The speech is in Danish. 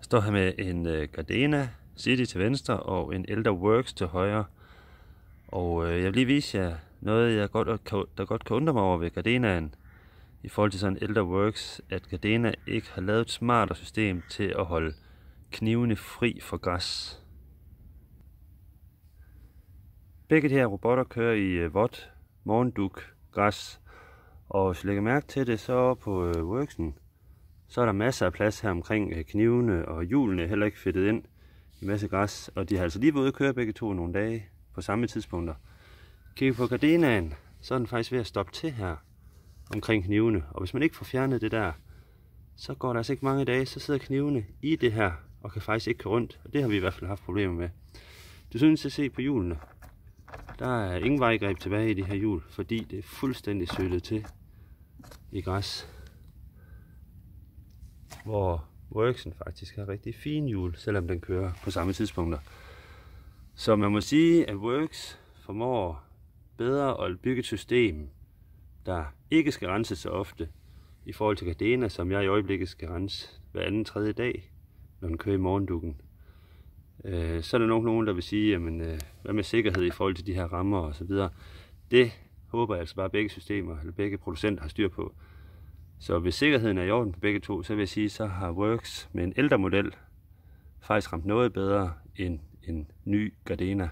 Jeg står her med en øh, Gardena City til venstre og en Elder Works til højre. Og øh, jeg vil lige vise jer noget, jeg godt, øh, der godt kan undre mig over ved Gardenaen i forhold til sådan Elder Works, at Gardena ikke har lavet et smartere system til at holde knivene fri for græs. Begge de her robotter kører i øh, vådt morgenduk græs, og hvis I lægger mærke til det, så på øh, Worksen, så er der masser af plads her omkring øh, knivene, og hjulene heller ikke fedtet ind. En masse græs, og de har altså lige været ude at køre begge to nogle dage på samme tidspunkter. Kigger på gardenaen, så er den faktisk ved at stoppe til her omkring knivene. Og hvis man ikke får fjernet det der, så går der altså ikke mange dage, så sidder knivene i det her og kan faktisk ikke køre rundt. Og det har vi i hvert fald haft problemer med. Du synes at se på hjulene. Der er ingen vejgreb tilbage i det her hjul, fordi det er fuldstændig sølet til i græs hvor Worksen faktisk har rigtig fine hjul, selvom den kører på samme tidspunkter. Så man må sige, at Works formår bedre at bygge et system, der ikke skal renses så ofte, i forhold til Gardena, som jeg i øjeblikket skal rense hver anden tredje dag, når den kører i morgendukken. Øh, så er der nok nogen, der vil sige, jamen, øh, hvad med sikkerhed i forhold til de her rammer osv. Det håber jeg altså bare, at begge systemer, eller begge producenter har styr på. Så hvis sikkerheden er i orden på begge to, så vil jeg sige, så har Works med en ældre model faktisk ramt noget bedre end en ny Gardena